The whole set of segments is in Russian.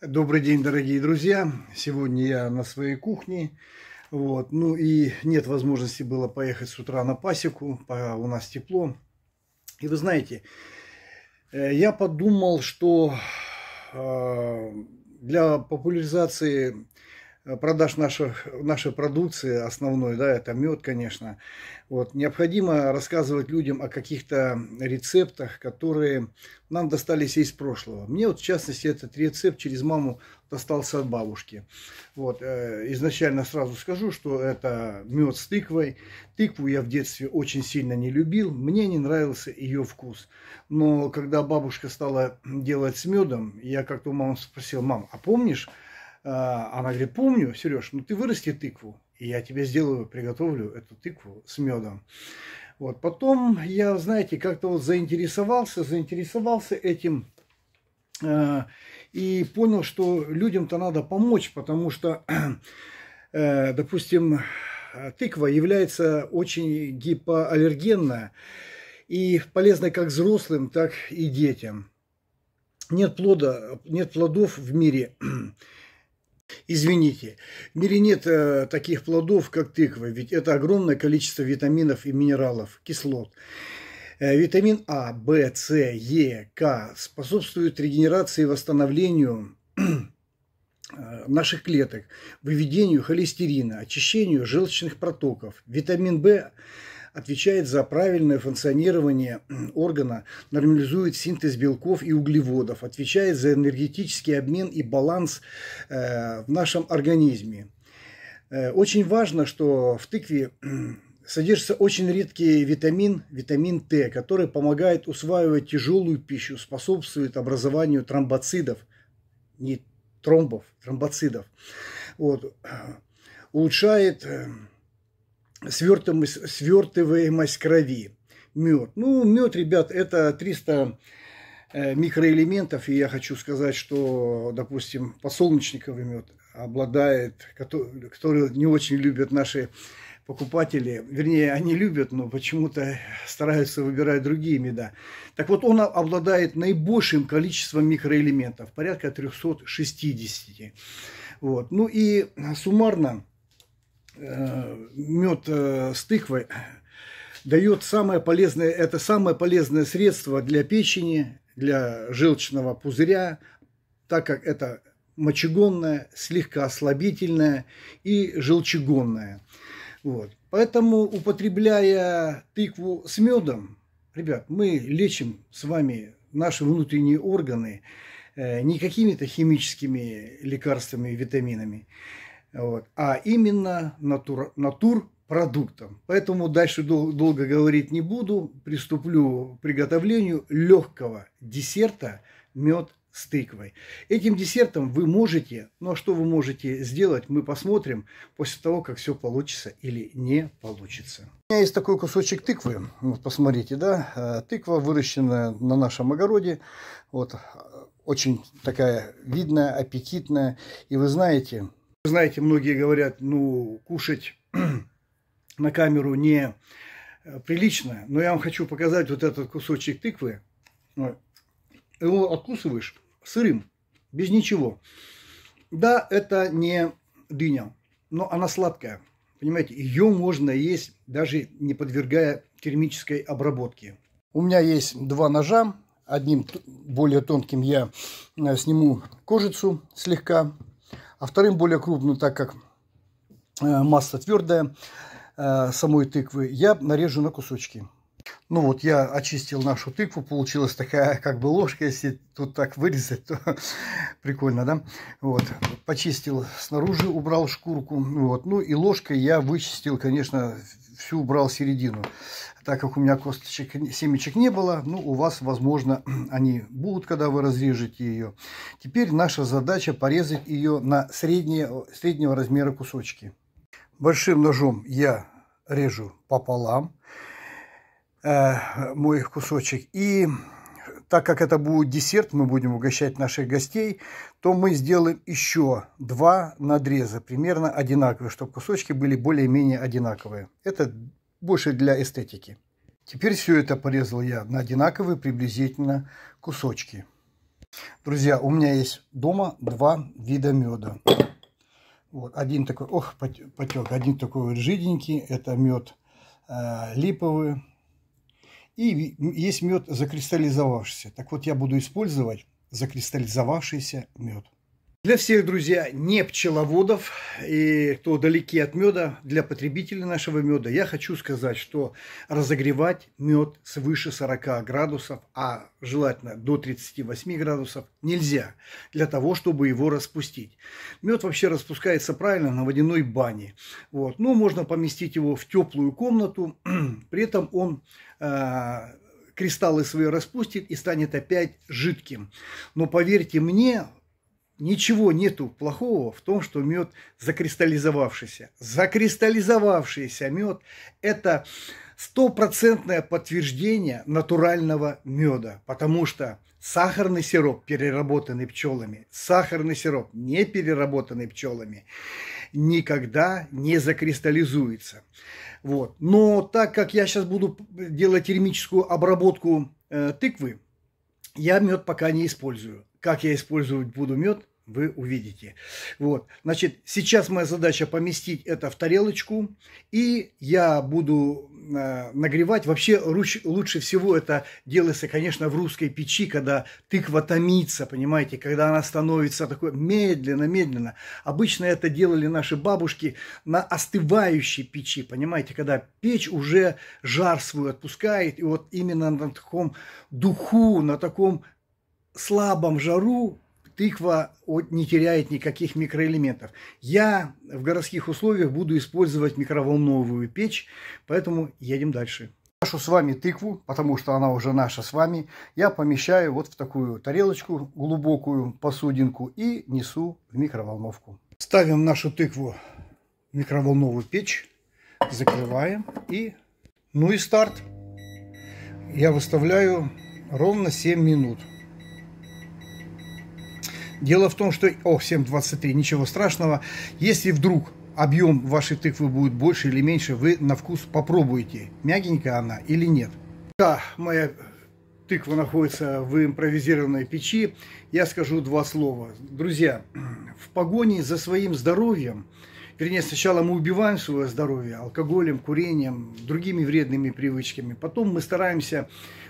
Добрый день, дорогие друзья! Сегодня я на своей кухне. Вот. Ну и нет возможности было поехать с утра на пасеку, у нас тепло. И вы знаете, э, я подумал, что э, для популяризации Э, продаж наших, нашей продукции основной, да, это мед, конечно. Вот, необходимо рассказывать людям о каких-то рецептах, которые нам достались из прошлого. Мне вот, в частности, этот рецепт через маму достался от бабушки. Вот, э, изначально сразу скажу, что это мед с тыквой. Тыкву я в детстве очень сильно не любил, мне не нравился ее вкус. Но когда бабушка стала делать с медом, я как-то у мамы спросил, мам, а помнишь, а, она говорит, помню, Сереж, ну ты вырасти тыкву, и я тебе сделаю, приготовлю эту тыкву с медом. Вот. Потом я, знаете, как-то вот заинтересовался, заинтересовался этим э, и понял, что людям-то надо помочь, потому что, э, допустим, тыква является очень гипоаллергенная и полезной как взрослым, так и детям. Нет плода, нет плодов в мире Извините, в мире нет э, таких плодов, как тыква, ведь это огромное количество витаминов и минералов, кислот. Э, витамин А, В, С, Е, К способствуют регенерации и восстановлению э, наших клеток, выведению холестерина, очищению желчных протоков. Витамин В отвечает за правильное функционирование органа, нормализует синтез белков и углеводов, отвечает за энергетический обмен и баланс э, в нашем организме. Э, очень важно, что в тыкве содержится очень редкий витамин, витамин Т, который помогает усваивать тяжелую пищу, способствует образованию тромбоцидов, не тромбов, тромбоцидов. Вот улучшает э, свертываемость, крови. Мед. Ну, мед, ребят, это 300 э, микроэлементов, и я хочу сказать, что, допустим, подсолнечниковый мед обладает, который, который не очень любят наши покупатели, вернее, они любят, но почему-то стараются выбирать другие меда. Так вот, он обладает наибольшим количеством микроэлементов, порядка 360. Вот. Ну и суммарно мед э, с тыквой дает самое полезное, это самое полезное средство для печени, для желчного пузыря, так как это мочегонное, слегка ослабительное и желчегонное. Вот. Поэтому, употребляя тыкву с медом, ребят, мы лечим с вами наши внутренние органы э, не какими-то химическими лекарствами и витаминами вот, а именно натур, натур продуктом. Поэтому дальше дол- долго говорить не буду. Приступлю к приготовлению легкого десерта мед с тыквой. Этим десертом вы можете, ну а что вы можете сделать, мы посмотрим после того, как все получится или не получится. У меня есть такой кусочек тыквы, вот посмотрите, да, э, тыква выращенная на нашем огороде, вот, э, очень такая видная, аппетитная, и вы знаете, знаете, многие говорят, ну, кушать на камеру не э, прилично, но я вам хочу показать вот этот кусочек тыквы. Его откусываешь сырым, без ничего. Да, это не дыня, но она сладкая. Понимаете, ее можно есть, даже не подвергая термической обработке. У меня есть два ножа. Одним более тонким я э, сниму кожицу слегка, а вторым более крупным, так как э, масса твердая э, самой тыквы, я нарежу на кусочки. Ну вот я очистил нашу тыкву, получилась такая как бы ложка, если тут так вырезать, то прикольно, да? Вот, почистил снаружи, убрал шкурку, вот, ну и ложкой я вычистил, конечно, всю убрал середину. Так как у меня косточек, семечек не было, ну, у вас, возможно, они будут, когда вы разрежете ее. Теперь наша задача порезать ее на средние, среднего размера кусочки. Большим ножом я режу пополам э, мой кусочек и так как это будет десерт, мы будем угощать наших гостей, то мы сделаем еще два надреза, примерно одинаковые, чтобы кусочки были более-менее одинаковые. Это больше для эстетики. Теперь все это порезал я на одинаковые приблизительно кусочки. Друзья, у меня есть дома два вида меда. Вот, один такой, ох, потек, один такой жиденький, это мед э, липовый, и есть мед закристаллизовавшийся. Так вот, я буду использовать закристаллизовавшийся мед. Для всех, друзья, не пчеловодов и кто далеки от меда, для потребителей нашего меда, я хочу сказать, что разогревать мед свыше 40 градусов, а желательно до 38 градусов, нельзя, для того, чтобы его распустить. Мед вообще распускается правильно на водяной бане. Вот. Но ну, можно поместить его в теплую комнату, при этом он э, кристаллы свои распустит и станет опять жидким. Но поверьте мне, ничего нету плохого в том, что мед закристаллизовавшийся. Закристаллизовавшийся мед – это стопроцентное подтверждение натурального меда, потому что сахарный сироп, переработанный пчелами, сахарный сироп, не переработанный пчелами, никогда не закристаллизуется. Вот. Но так как я сейчас буду делать термическую обработку э, тыквы, я мед пока не использую. Как я использовать буду мед, вы увидите. Вот. Значит, сейчас моя задача поместить это в тарелочку, и я буду э, нагревать. Вообще лучше всего это делается, конечно, в русской печи, когда тыква томится, понимаете, когда она становится такой медленно-медленно. Обычно это делали наши бабушки на остывающей печи, понимаете, когда печь уже жар свой отпускает, и вот именно на таком духу, на таком слабом жару тыква не теряет никаких микроэлементов. Я в городских условиях буду использовать микроволновую печь, поэтому едем дальше. Нашу с вами тыкву, потому что она уже наша с вами, я помещаю вот в такую тарелочку, глубокую посудинку и несу в микроволновку. Ставим нашу тыкву в микроволновую печь, закрываем и... Ну и старт. Я выставляю ровно 7 минут. Дело в том, что... О, 7,23, ничего страшного. Если вдруг объем вашей тыквы будет больше или меньше, вы на вкус попробуете, мягенькая она или нет. Да, моя тыква находится в импровизированной печи. Я скажу два слова. Друзья, в погоне за своим здоровьем, вернее, сначала мы убиваем свое здоровье алкоголем, курением, другими вредными привычками. Потом мы стараемся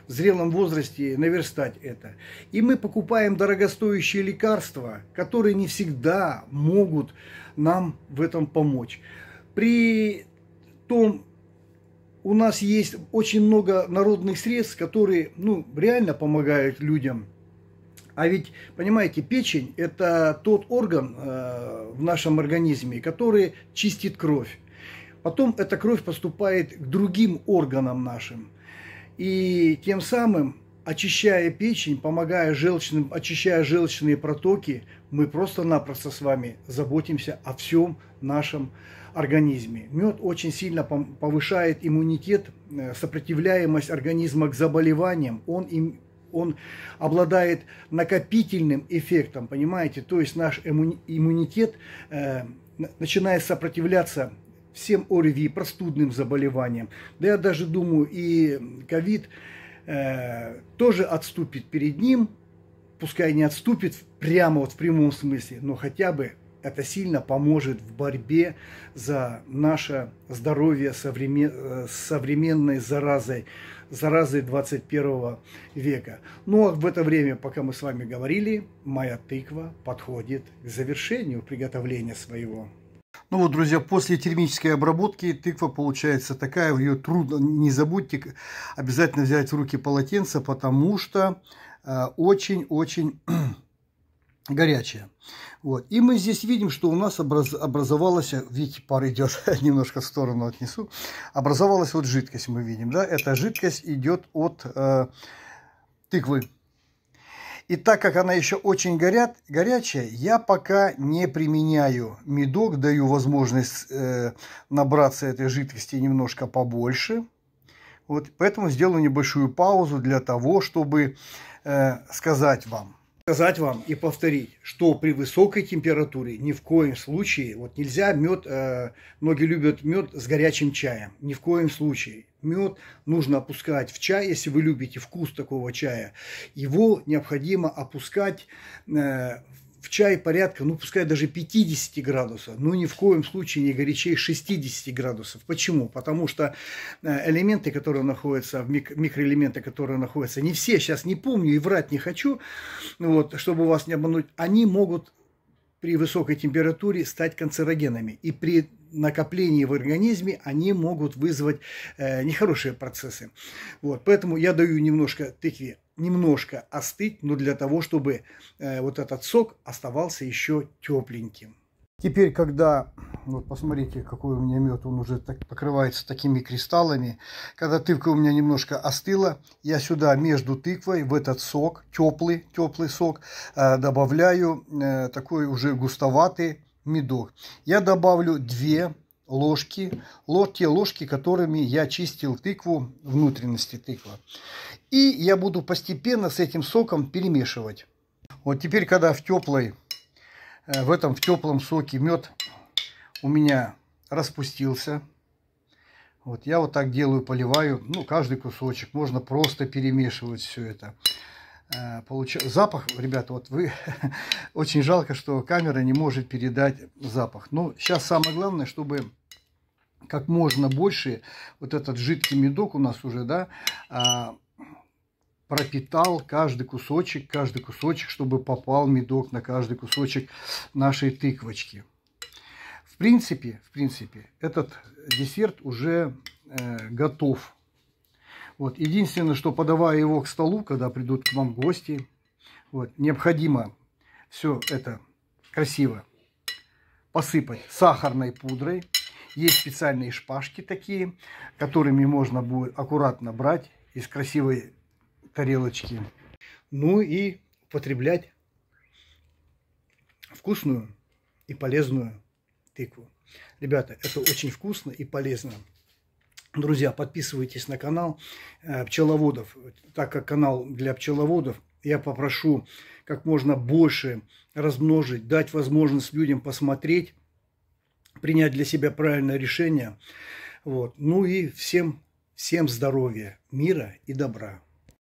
в зрелом возрасте наверстать это. И мы покупаем дорогостоящие лекарства, которые не всегда могут нам в этом помочь. При том, у нас есть очень много народных средств, которые ну, реально помогают людям. А ведь, понимаете, печень – это тот орган э, в нашем организме, который чистит кровь. Потом эта кровь поступает к другим органам нашим и тем самым, очищая печень, помогая желчным, очищая желчные протоки, мы просто-напросто с вами заботимся о всем нашем организме. Мед очень сильно повышает иммунитет, э, сопротивляемость организма к заболеваниям. Он им он обладает накопительным эффектом, понимаете? То есть наш иммунитет э, начинает сопротивляться всем ОРВИ, простудным заболеваниям, да я даже думаю, и ковид э, тоже отступит перед ним, пускай не отступит прямо вот в прямом смысле, но хотя бы это сильно поможет в борьбе за наше здоровье э, с современной заразой, заразой 21 века. Ну а в это время, пока мы с вами говорили, моя тыква подходит к завершению приготовления своего. Ну вот, друзья, после термической обработки тыква получается такая, ее трудно, не забудьте обязательно взять в руки полотенце, потому что э, очень-очень горячая. Вот. И мы здесь видим, что у нас образ, образовалась, э, видите, пар идет, немножко в сторону отнесу, образовалась вот жидкость, мы видим, да, эта жидкость идет от э, тыквы. И так как она еще очень горят, горячая, я пока не применяю медок, даю возможность э, набраться этой жидкости немножко побольше. Вот, поэтому сделаю небольшую паузу для того, чтобы э, сказать вам, сказать вам и повторить, что при высокой температуре ни в коем случае, вот нельзя мед, э, многие любят мед с горячим чаем, ни в коем случае. Мед нужно опускать в чай, если вы любите вкус такого чая. Его необходимо опускать э, в чай порядка, ну пускай даже 50 градусов, но ни в коем случае не горячей 60 градусов. Почему? Потому что э, элементы, которые находятся, микроэлементы, которые находятся, не все, сейчас не помню и врать не хочу, вот, чтобы вас не обмануть, они могут при высокой температуре стать канцерогенами. И при накоплений в организме, они могут вызвать э, нехорошие процессы. Вот, поэтому я даю немножко тыкве немножко остыть, но для того, чтобы э, вот этот сок оставался еще тепленьким. Теперь, когда, вот посмотрите, какой у меня мед, он уже так, покрывается такими кристаллами. Когда тыква у меня немножко остыла, я сюда между тыквой, в этот сок, теплый, теплый сок, э, добавляю э, такой уже густоватый медок. Я добавлю 2 ложки, те ложки, которыми я чистил тыкву, внутренности тыква. И я буду постепенно с этим соком перемешивать. Вот теперь, когда в теплой, э, в этом в теплом соке мед у меня распустился, вот я вот так делаю, поливаю, ну, каждый кусочек. Можно просто перемешивать все это. Э, получ... запах, ребята, вот вы очень жалко, что камера не может передать запах. Но сейчас самое главное, чтобы как можно больше вот этот жидкий медок у нас уже, да, а, пропитал каждый кусочек, каждый кусочек, чтобы попал медок на каждый кусочек нашей тыквочки. В принципе, в принципе, этот десерт уже э, готов. Вот. Единственное, что подавая его к столу, когда придут к вам гости, вот, необходимо все это красиво посыпать сахарной пудрой. Есть специальные шпажки такие, которыми можно будет аккуратно брать из красивой тарелочки. Ну и потреблять вкусную и полезную тыкву. Ребята, это очень вкусно и полезно. Друзья, подписывайтесь на канал э, пчеловодов, так как канал для пчеловодов. Я попрошу как можно больше размножить, дать возможность людям посмотреть, принять для себя правильное решение. Вот. Ну и всем, всем здоровья, мира и добра.